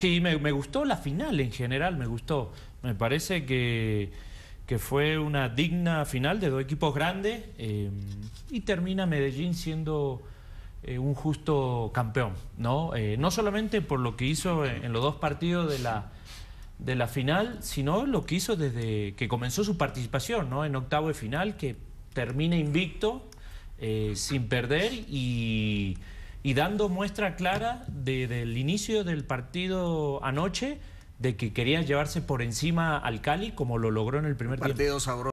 Sí, me, gustó la final en general, me gustó. Me parece que, fue una digna final de dos equipos grandes eh, y termina Medellín siendo eh, un justo campeón, ¿no? Eh, no solamente por lo que hizo en, los dos partidos de la, de la final, sino lo que hizo desde que comenzó su participación, ¿no? En octavo de final, que termina invicto, sin perder y y dando muestra clara desde el inicio del partido anoche de que quería llevarse por encima al Cali como lo logró en el primer partido